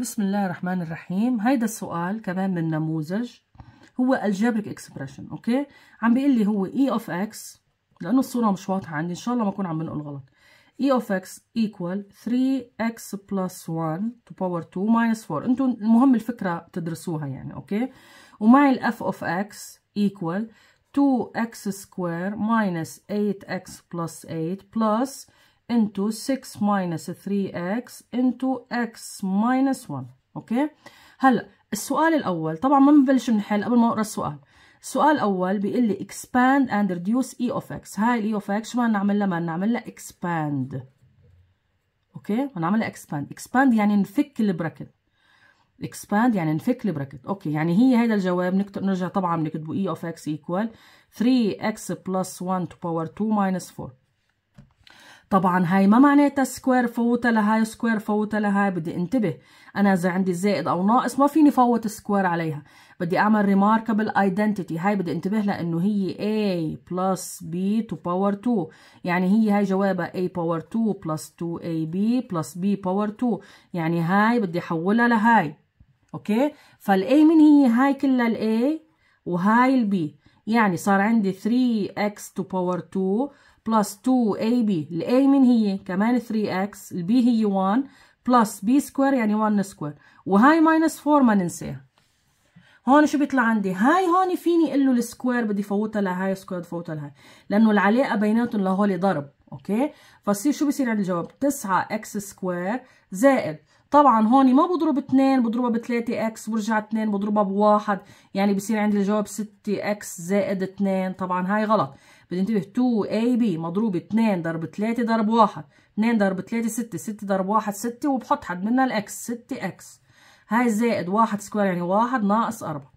بسم الله الرحمن الرحيم هيدا السؤال كمان من نموذج هو الجبريك اكسبريشن اوكي عم بيقول لي هو اي اوف اكس لانه الصوره مش واضحه عندي ان شاء الله ما اكون عم بنقول غلط e of x equal 3x plus 1 to power 2 minus 4 انتم المهم الفكرة تدرسوها يعني اوكي ومعي ال f of x equal 2x square minus 8x plus 8 plus into 6 minus 3x into x minus 1 اوكي هلا السؤال الاول طبعا ما بنبلش نحل قبل ما نقرا السؤال السؤال الاول بيقول لي expand and reduce e of x هاي الاي e of x شو بدنا نعمل لها بدنا نعمل لها expand اوكي بدنا نعمل لها expand expand يعني نفك البراكت expand يعني نفك البراكت اوكي يعني هي هذا الجواب نكتب نرجع طبعا بنكتبه e of x equal 3x plus 1 to power 2 minus 4 طبعا هاي ما معناتها سكوير فوتها لهاي سكوير فوتها لهاي بدي انتبه انا اذا عندي زائد او ناقص ما فيني فوت سكوير عليها بدي اعمل ريماركبل ايدنتيتي هاي بدي انتبه لها انه هي a بلس b تو باور 2 يعني هي هاي جوابها a باور 2 بلس 2ab بلس b باور 2 يعني هاي بدي احولها لهاي اوكي a من هي هاي كلها الاي وهاي b يعني صار عندي 3x تو باور 2 بلس 2ab الاي من هي كمان 3x البي هي 1 بلس بي سكوير يعني 1 سكوير وهاي ماينس 4 ما ننساها هون شو بيطلع عندي هاي هون فيني له السكوير بدي فوتها لهاي سكوير بدي فوتها لهاي لانه العلاقه بيناتهم لهول ضرب اوكي فصير شو بصير عندي الجواب 9 اكس سكوير زائد طبعا هون ما بضرب 2 بضربها ب 3 اكس برجع 2 بضربها بواحد يعني بصير عندي الجواب 6 اكس زائد 2 طبعا هاي غلط بتنتبه 2 ab مضروب 2 ضرب 3 ضرب 1 2 ضرب 3 6 6 ضرب 1 6 وبحط حد منها X 6 x هاي زائد 1 سكوير يعني 1 ناقص 4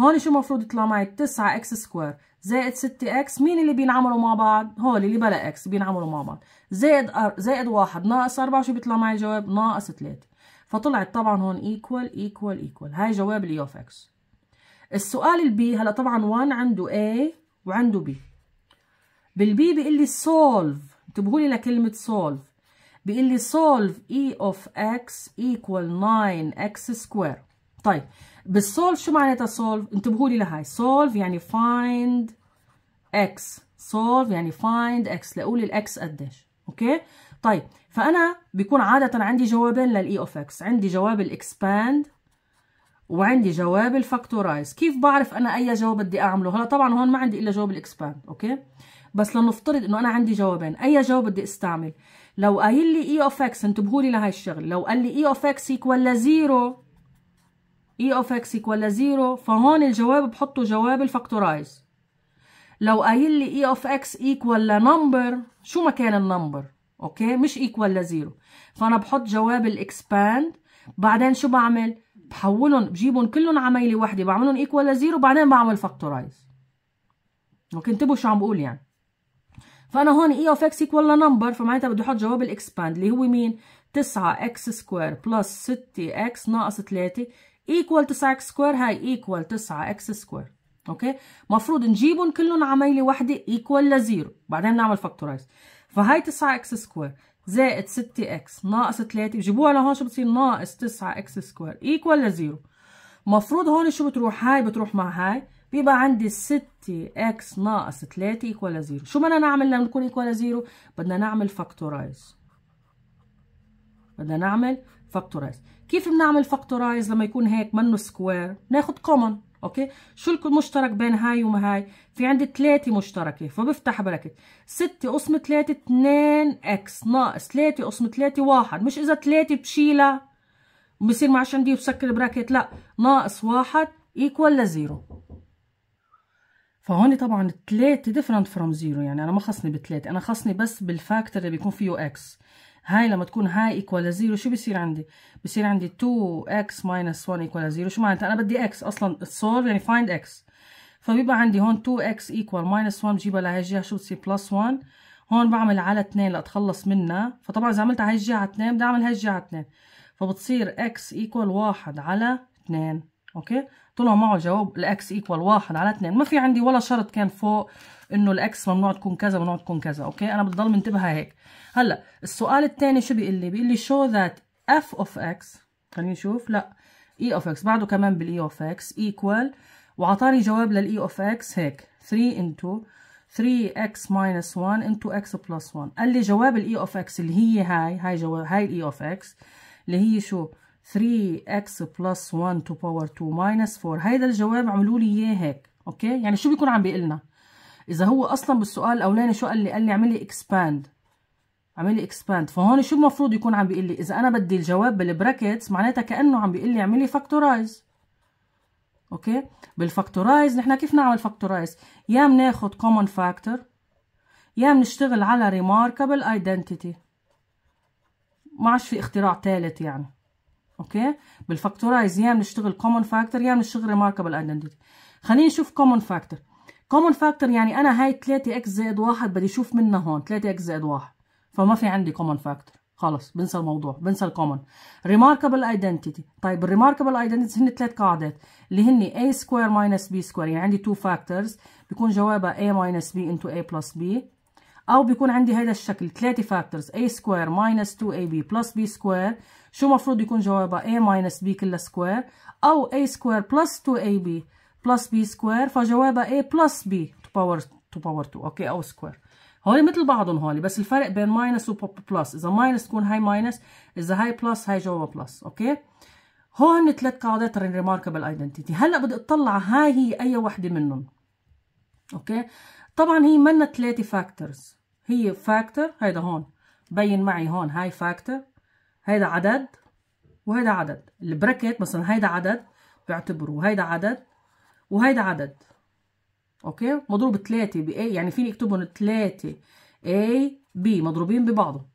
هون شو المفروض يطلع معي 9 x سكوير زائد 6 6X مين اللي بينعملوا مع بعض هول اللي بلا X بينعملوا مع بعض زائد زائد 1 ناقص 4 شو بيطلع معي الجواب ناقص 3 فطلعت طبعا هون ايكوال ايكوال ايكوال هاي جواب الاي اوف اكس السؤال البي هلا طبعا 1 عنده A وعنده B بالبي بيقول لي solve انتبهوا لي لكلمه solve بيقول لي solve e of x equal 9x square طيب بالsolve شو معناتها solve انتبهوا لي لهاي solve يعني find x solve يعني find x لاقول الاكس قديش اوكي طيب فانا بيكون عاده عندي جوابين للاي اوف اكس عندي جواب الاكسباند وعندي جواب الفاكتورايز كيف بعرف انا اي جواب بدي اعمله هلا طبعا هون ما عندي الا جواب الاكسباند اوكي بس لنفترض انه انا عندي جوابين اي جواب بدي استعمل لو قايل لي اي اوف اكس انتبهوا لي لهي الشغل لو قال لي اي اوف اكس ايكوال زيرو اي اوف اكس ايكوال زيرو فهون الجواب بحطه جواب الفاكتورايز لو قايل لي اي اوف اكس ايكوال لنمبر شو مكان النمبر اوكي مش ايكوال لزيرو فانا بحط جواب الاكسباند بعدين شو بعمل بحولهم بجيبهم كلهم عميله وحده بعملهم ايكوال لزيرو بعدين بعمل فاكتورايز اوكي انتبهوا شو عم بقول يعني فانا هون اي اوف اكس ايكوال لنمبر فمعناتها بدي احط جواب الاكسباند اللي هو مين 9 اكس سكوير بلس 6 اكس ناقص 3 ايكوال 9 اكس سكوير هاي ايكوال 9 اكس سكوير اوكي مفروض نجيبهم كلهم عمايله واحده ايكوال لزيرو بعدين نعمل فاكتورايز فهاي 9 اكس سكوير زائد 6 اكس ناقص 3 جيبوها لهون شو بتصير ناقص 9 اكس سكوير ايكوال لزيرو مفروض هون شو بتروح هاي بتروح مع هاي بيبقى عندي 6 اكس ناقص 3 ايكوال 0 شو بدنا نعمل لما نكون ايكوال 0 بدنا نعمل فاكتورايز بدنا نعمل فاكتورايز كيف بنعمل فاكتورايز لما يكون هيك منه سكوير ناخد كومن اوكي شو المشترك بين هاي وما هاي في عندي 3 مشتركه فبفتح براكت 6 قسم 3 2 اكس ناقص 3 قسم 3 1 مش اذا 3 بشيلها بصير معش عندي بسكر براكت لا ناقص 1 ايكوال لزيرو فهون طبعا 3 different from 0 يعني انا ما خصني بالثلاثة انا خصني بس بالفاكتور اللي بيكون فيه x هاي لما تكون هاي ايكوال 0 شو بصير عندي بصير عندي 2x 1 ايكوال 0 شو معناتها انا بدي x اصلا solve يعني find x فبيبقى عندي هون 2x ايكوال 1 بجيبها لهي الجهه شو بتصير بلس 1 هون بعمل على 2 لاتخلص منها فطبعا اذا عملت هاي الجهه على 2 بدي اعمل هاي الجهه على 2 فبتصير x ايكوال 1 على 2 اوكي طلع معه جواب الاكس ايكوال واحد على اثنين ما في عندي ولا شرط كان فوق انه الاكس ممنوع تكون كذا ممنوع تكون كذا اوكي انا بضل منتبهها هيك هلا السؤال الثاني شو بيقول لي بيقول لي شو ذات اف اوف اكس خليني نشوف لا اي اوف اكس بعده كمان بالاي اوف اكس ايكوال وعطاني جواب للاي اوف اكس هيك 3 انتو 3x minus 1 into x plus 1 قال لي جواب الاي اوف اكس اللي هي هاي هاي جواب هاي الاي اوف اكس اللي هي شو 3x plus 1 to power 2 minus 4 هيدا الجواب عملوا لي اياه هيك اوكي يعني شو بيكون عم بيقلنا اذا هو اصلا بالسؤال الاولاني شو قال لي قال لي اعمل لي اكسباند اعمل لي اكسباند فهون شو المفروض يكون عم بيقول لي اذا انا بدي الجواب بالبراكتس معناتها كانه عم بيقول لي اعملي فاكتورايز اوكي بالفاكتورايز نحن كيف نعمل فاكتورايز يا بناخذ كومن فاكتور يا بنشتغل على ريماركبل ايدنتيتي ما عادش في اختراع ثالث يعني اوكي بالفاكتورايز يا بنشتغل كومون فاكتور يا بنشتغل ريماركبل ايدنتيتي خلينا نشوف كومون فاكتور كومون فاكتور يعني انا هاي 3 اكس زائد 1 بدي اشوف منها هون 3 اكس زائد 1 فما في عندي كومون فاكتور خلص بنسى الموضوع بنسى الكومن ريماركبل ايدنتيتي طيب الريماركبل ايدنتيتي هن ثلاث قاعدات اللي هن a سكوير ماينس b سكوير يعني عندي 2 فاكتورز بيكون جوابها a ماينس b انتو a بلس b او بيكون عندي هذا الشكل 3 فاكتورز a سكوير ماينس 2ab بلس b سكوير شو مفروض يكون جوابها a minus b كلها سكوير او a سكوير plus 2ab plus b سكوير فجوابها a plus b to power to power 2 اوكي او سكوير هول مثل بعضهم هول بس الفرق بين ماينس وبلس اذا ماينس تكون هاي ماينس اذا هاي بلس هاي جوابها بلس اوكي هون ثلاث قاعدات الريماركبل ايدنتيتي هلا بدي اطلع هاي هي اي وحده منهم اوكي طبعا هي منا ثلاثه فاكتورز هي فاكتور هيدا هون بين معي هون هاي فاكتور هيدا عدد وهيدا عدد البراكت مثلا هيدا عدد بعتبره هيدا عدد وهيدا عدد اوكي مضروب 3 ب A يعني فيني اكتبهم 3 A B مضروبين ببعضهم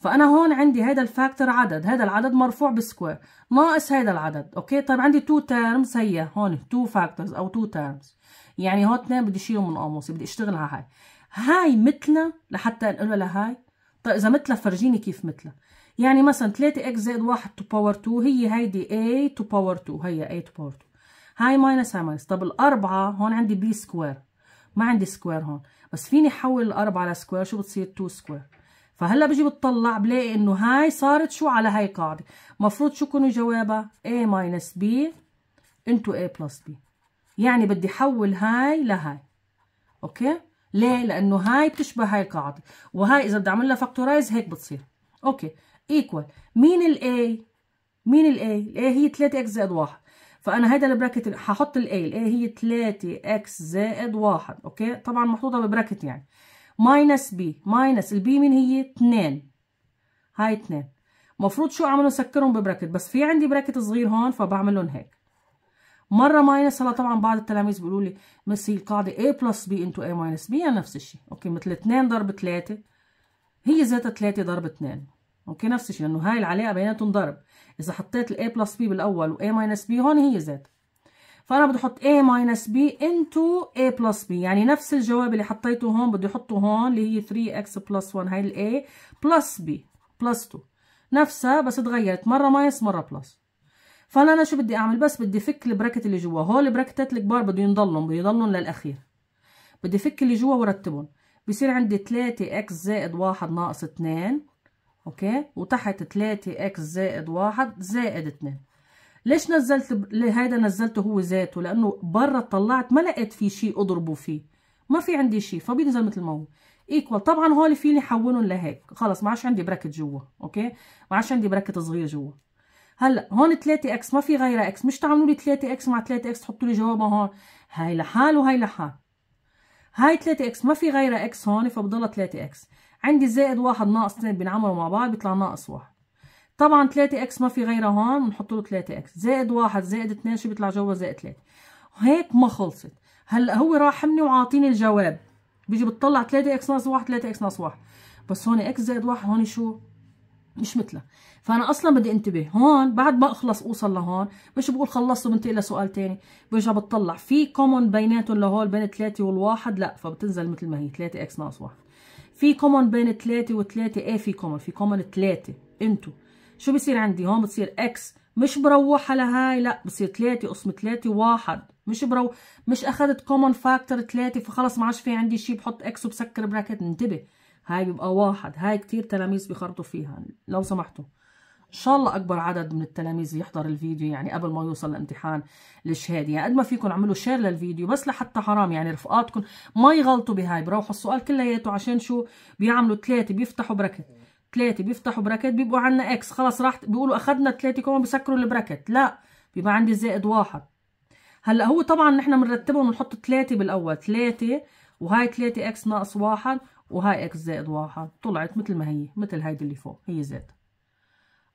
فانا هون عندي هيدا الفاكتور عدد هيدا العدد مرفوع بالسكوير ناقص هيدا العدد اوكي طيب عندي 2 تيرمز هي هون 2 فاكتورز او 2 تيرمز يعني هون اثنين بدي اشيلهم من قاموسي بدي اشتغل على هاي هاي مثلها لحتى انقلها لهاي طيب اذا مثلها فرجيني كيف مثلها يعني مثلا 3 اكس زائد 1 تو باور 2 هي هيدي a تو باور 2 هي a تو باور 2 هاي ماينس هاي ماينس طب الأربعة هون عندي بي سكوير ما عندي سكوير هون بس فيني احول الأربعة على سكوير شو بتصير 2 سكوير فهلا بجي بتطلع بلاقي انه هاي صارت شو على هاي قاعدة مفروض شو يكون جوابها a ماينس b انتو a بلس b يعني بدي حول هاي لهاي اوكي ليه لانه هاي بتشبه هاي القاعدة وهاي اذا بدي اعمل لها فاكتورايز هيك بتصير اوكي ايكوال مين الاي مين الاي الاي هي 3 اكس زائد 1 فانا هيدا البراكت هحط الاي الاي هي 3 اكس زائد 1 اوكي طبعا محطوطه ببراكت يعني ماينس بي ماينس البي مين هي 2 هاي 2 مفروض شو اعمل اسكرهم ببراكت بس في عندي براكت صغير هون فبعمل لهم هيك مره ماينس هلا طبعا بعض التلاميذ بيقولوا لي بس هي القاعده a بلس b انتو a ماينس b يعني نفس الشيء اوكي مثل 2 ضرب 3 هي ذاتها 3 ضرب 2 اوكي نفس الشيء لانه هاي العلاقه بيناتهم ضرب اذا حطيت الاي بلس بي بالاول واي ماينس بي هون هي ذات فانا بدي احط a ماينس b انتو a بلس b يعني نفس الجواب اللي حطيته هون بدي احطه هون اللي هي 3x بلس 1 هاي الاي a بلس b بلس 2 نفسها بس تغيرت مره ماينس مره بلس فانا انا شو بدي اعمل بس بدي فك البراكت اللي جوا هول البراكتات الكبار بدهم ينضلهم بيضلهم للاخير بدي فك اللي جوا ورتبهم بصير عندي 3x زائد 1 ناقص 2 اوكي وتحت 3 اكس زائد 1 زائد 2 ليش نزلت هذا نزلته هو ذاته لانه برا طلعت ما لقيت في شيء اضربه فيه ما في عندي شيء فبينزل مثل ما هو ايكوال طبعا هول فيني حولهم لهيك خلص ما عادش عندي براكت جوا اوكي ما عادش عندي براكت صغير جوا هلا هون 3 اكس ما في غيرها اكس مش تعملوا لي 3 اكس مع 3 اكس تحطوا لي جوابها هون هاي لحال وهي لحال هاي 3 اكس ما في غيرها اكس هون فبضلها 3 اكس عندي زائد واحد ناقص اتنين بينعملوا مع بعض بيطلع ناقص واحد طبعا 3 اكس ما في غيرها هون بنحط له 3 اكس زائد واحد زائد اتنين شو بيطلع جوا زائد 3 هيك ما خلصت هلا هو راحمني وعاطيني الجواب بيجي بتطلع 3 اكس ناقص واحد 3 اكس ناقص واحد بس هون اكس زائد واحد هون شو مش مثله فانا اصلا بدي انتبه هون بعد ما اخلص اوصل لهون مش بقول خلصت وبنتقل لسؤال ثاني برجع بتطلع في كومون بيناتهم لهول بين 3 والواحد لا فبتنزل مثل ما هي 3 اكس ناقص 1 في كومن بين 3 و3 ايه في كومن في كومن 3 انتوا شو بصير عندي هون بتصير اكس مش بروح على هاي لا بصير 3 قسم 3 واحد مش برو مش اخذت كومن فاكتور 3 فخلص ما عادش في عندي شيء بحط اكس وبسكر براكت انتبه هاي بيبقى واحد هاي كتير تلاميذ بخربطوا فيها لو سمحتوا ان شاء الله اكبر عدد من التلاميذ يحضر الفيديو يعني قبل ما يوصل الامتحان للشهاده يعني قد ما فيكم اعملوا شير للفيديو بس لحتى حرام يعني رفقاتكم ما يغلطوا بهاي بروحوا السؤال كلياته عشان شو بيعملوا ثلاثه بيفتحوا براكت ثلاثه بيفتحوا براكت بيبقوا عندنا اكس خلص راح بيقولوا اخذنا ثلاثه كمان بسكروا البراكت لا بيبقى عندي زائد واحد هلا هو طبعا نحن بنرتبهم بنحط ثلاثه بالاول ثلاثه وهي ثلاثه اكس ناقص واحد وهي اكس زائد واحد طلعت مثل ما هي مثل هيدي اللي فوق هي زائد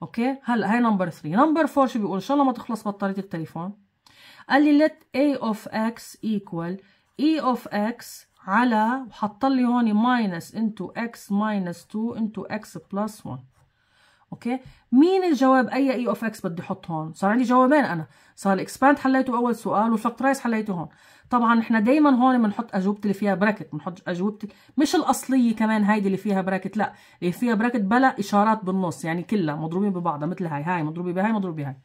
اوكي هلا هاي نمبر 3 نمبر 4 شو بيقول ان شاء الله ما تخلص بطاريه التليفون قال لي let a of x equal e of x على وحط لي هون minus into x minus 2 into x plus 1 اوكي مين الجواب اي اي اوف اكس بدي احط هون صار عندي جوابين انا صار الاكسباند حليته باول سؤال والفاكتورايز حليته هون طبعا احنا دائما هون بنحط اجوبتي اللي فيها براكت بنحط اجوبتي مش الاصليه كمان هيدي اللي فيها براكت لا اللي فيها براكت بلا اشارات بالنص يعني كلها مضروبين ببعضها مثل هاي هاي مضروبه بهاي مضروبه بهاي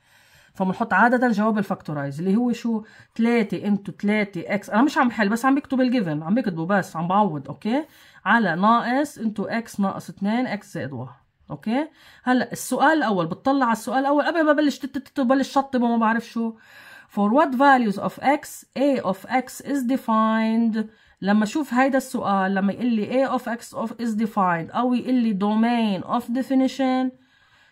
فبنحط عادة جواب الفاكتورايز اللي هو شو 3 انتو 3 اكس انا مش عم حل بس عم بكتب الجيفن عم بكتبه بس عم بعوض اوكي على ناقص انتو اكس ناقص 2 اكس زائد 1 اوكي هلا السؤال الاول بتطلع على السؤال الاول قبل ما ببلش وبلش شطب وما بعرف شو for what values of x a of x is defined لما اشوف هيدا السؤال لما يقول لي a of x of is defined او يقول لي domain of definition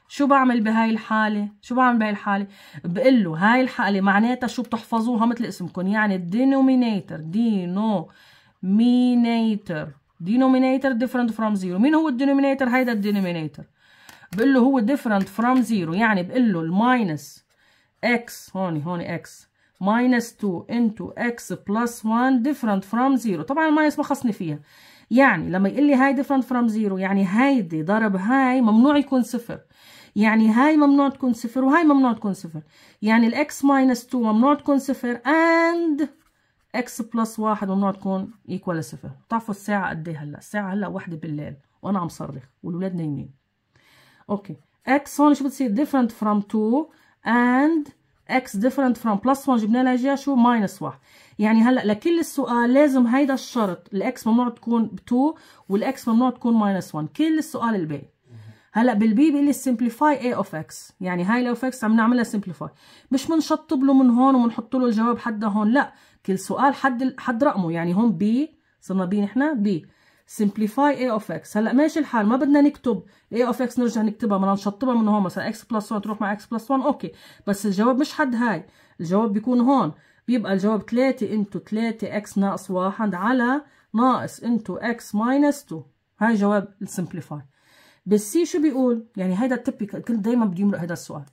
شو بعمل بهاي الحالة؟ شو بعمل بهاي الحالة؟ بقول له هاي الحالة معناتها شو بتحفظوها مثل اسمكم يعني denominator denominator denominator different from zero مين هو الدينومينيتر هيدا الدينومينيتر بقول له هو different from zero يعني بقول له الماينس x هون هون x minus 2 into x plus 1 different from zero طبعا الماينس ما خصني فيها يعني لما يقول لي هاي different from zero يعني هيدي ضرب هاي ممنوع يكون صفر يعني هاي ممنوع تكون صفر وهاي ممنوع تكون صفر يعني الاكس ماينس 2 ممنوع تكون صفر and اكس بلس واحد ممنوع تكون ايكوال صفر بتعرفوا الساعه قد ايه هلا الساعه هلا واحدة بالليل وانا عم صرخ والولاد نايمين اوكي اكس هون شو بتصير ديفرنت فروم 2 اند اكس ديفرنت فروم بلس 1 جبنا لها جهه شو ماينس 1 يعني هلا لكل السؤال لازم هيدا الشرط الاكس ممنوع تكون ب 2 والاكس ممنوع تكون ماينس 1 كل السؤال الباقي هلا بالبي بيقول لي سمبليفاي اي اوف اكس يعني هاي الاوف اكس عم نعملها سمبليفاي مش بنشطب له من هون وبنحط له الجواب حدا هون لا كل سؤال حد حد رقمه يعني هون بي صرنا بي نحن بي simplify a of x هلا ماشي الحال ما بدنا نكتب a of x نرجع نكتبها بدنا نشطبها من هون مثلا x بلس 1 تروح مع x بلس 1 اوكي بس الجواب مش حد هاي الجواب بيكون هون بيبقى الجواب 3 انتو 3 x ناقص 1 على ناقص انتو x ماينس 2 هاي جواب السمبليفاي بالسي شو بيقول يعني هيدا التبكال كل دايما بدي يمرق هيدا السؤال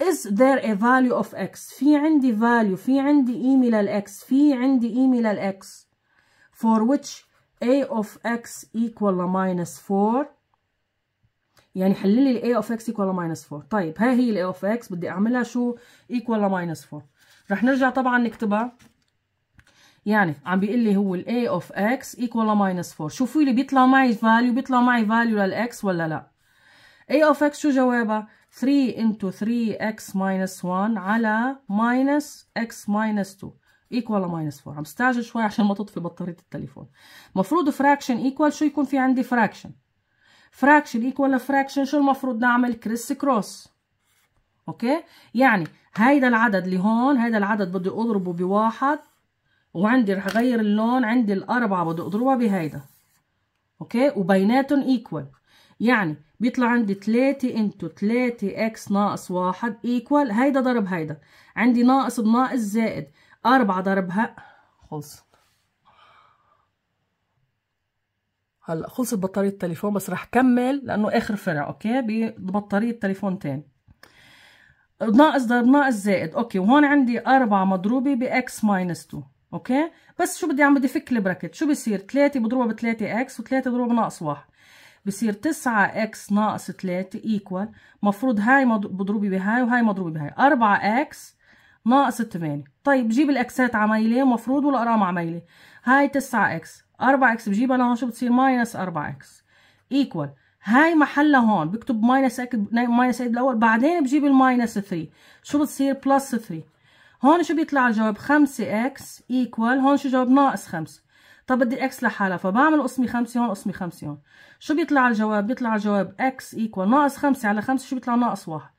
is there a value of x في عندي value في عندي قيمة e للx في عندي قيمة e للx for which a of x equal minus 4 يعني حل لي ال a of x equal minus 4 طيب ها هي ال a of x بدي اعملها شو equal minus 4 رح نرجع طبعا نكتبها يعني عم بيقول لي هو ال a of x equal minus 4 شوفوا لي بيطلع معي value بيطلع معي value للx ولا لا a of x شو جوابها 3 into 3x minus 1 على minus x minus 2 ايكوال minus 4 عم استعجل شوي عشان ما تطفي بطاريه التليفون المفروض فراكشن ايكوال شو يكون في عندي فراكشن فراكشن ايكوال fraction شو المفروض نعمل كريس كروس اوكي يعني هيدا العدد اللي هون هيدا العدد بدي اضربه بواحد وعندي رح اغير اللون عندي الاربعه بدي اضربها بهيدا اوكي وبيناتهم ايكوال يعني بيطلع عندي 3 انتو 3 اكس ناقص 1 ايكوال هيدا ضرب هيدا عندي ناقص بناقص زائد 4 ضربها خلصت هلا خلصت بطارية التليفون بس رح كمل لأنه آخر فرع أوكي ببطارية تليفون تاني ناقص ضرب ناقص زائد أوكي وهون عندي 4 مضروبة بإكس ماينس 2 أوكي بس شو بدي عم بدي فك البراكت شو بصير 3 بضربها ب 3 إكس و3 بضربها بناقص 1 بصير 9 اكس ناقص 3 ايكوال مفروض هاي مضروبه بهاي وهاي مضروبه بهاي 4 اكس ناقص 8 طيب جيب الاكسات عمايله مفروض والارقام عمايله هاي 9 اكس 4 اكس بجيبها لهون شو بتصير ماينس 4 اكس ايكوال هاي محلها هون بكتب ماينس ماينس اكد الاول بعدين بجيب الماينس 3 شو بتصير بلس 3 هون شو بيطلع الجواب 5 اكس ايكوال هون شو جواب ناقص 5 طب بدي اكس لحالها فبعمل قسمي خمسة هون قسمي خمسة هون شو بيطلع الجواب بيطلع الجواب اكس ايكوال ناقص خمسة على خمسة شو بيطلع ناقص واحد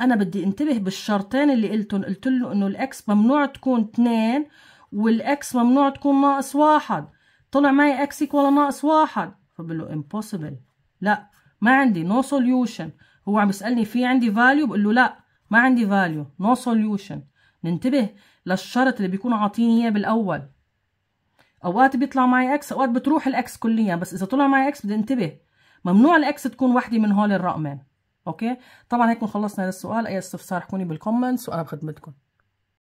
انا بدي انتبه بالشرطين اللي قلتهم قلت له انه الاكس ممنوع تكون اثنين والاكس ممنوع تكون ناقص واحد طلع معي اكس ايكوال ناقص واحد فبقول له امبوسيبل لا ما عندي نو no سوليوشن هو عم يسالني في عندي فاليو بقول له لا ما عندي فاليو نو سوليوشن ننتبه للشرط اللي بيكون عاطيني اياه بالاول اوقات بيطلع معي اكس اوقات بتروح الاكس كليا بس اذا طلع معي اكس بدي انتبه ممنوع الاكس تكون وحده من هول الرقمين اوكي طبعا هيك خلصنا هذا السؤال اي استفسار حكوني بالكومنتس وانا بخدمتكم